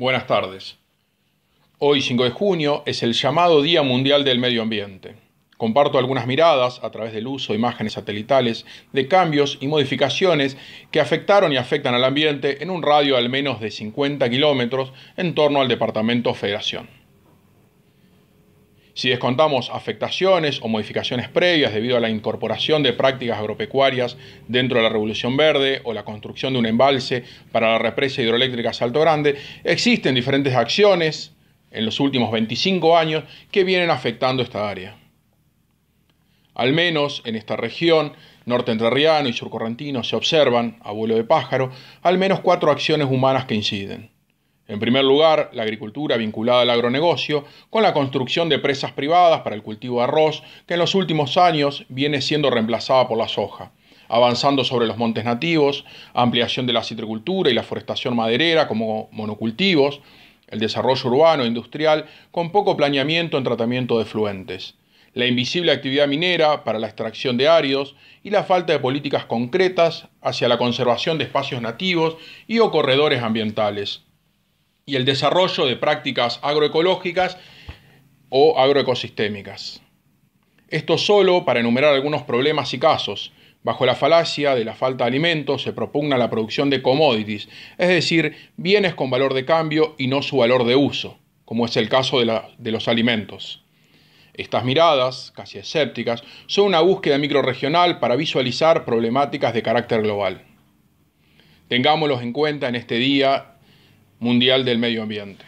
Buenas tardes. Hoy 5 de junio es el llamado Día Mundial del Medio Ambiente. Comparto algunas miradas a través del uso de imágenes satelitales de cambios y modificaciones que afectaron y afectan al ambiente en un radio de al menos de 50 kilómetros en torno al Departamento Federación. Si descontamos afectaciones o modificaciones previas debido a la incorporación de prácticas agropecuarias dentro de la Revolución Verde o la construcción de un embalse para la represa hidroeléctrica Salto Grande, existen diferentes acciones en los últimos 25 años que vienen afectando esta área. Al menos en esta región, norte entrerriano y surcorrentino, se observan, a vuelo de pájaro, al menos cuatro acciones humanas que inciden. En primer lugar, la agricultura vinculada al agronegocio, con la construcción de presas privadas para el cultivo de arroz, que en los últimos años viene siendo reemplazada por la soja avanzando sobre los montes nativos, ampliación de la citricultura y la forestación maderera como monocultivos, el desarrollo urbano e industrial con poco planeamiento en tratamiento de fluentes, la invisible actividad minera para la extracción de áridos y la falta de políticas concretas hacia la conservación de espacios nativos y o corredores ambientales y el desarrollo de prácticas agroecológicas o agroecosistémicas. Esto solo para enumerar algunos problemas y casos. Bajo la falacia de la falta de alimentos se propugna la producción de commodities, es decir, bienes con valor de cambio y no su valor de uso, como es el caso de, los alimentos. Estas miradas, casi escépticas, son una búsqueda microregional para visualizar problemáticas de carácter global. Tengámoslos en cuenta en este día Mundial del Medio Ambiente.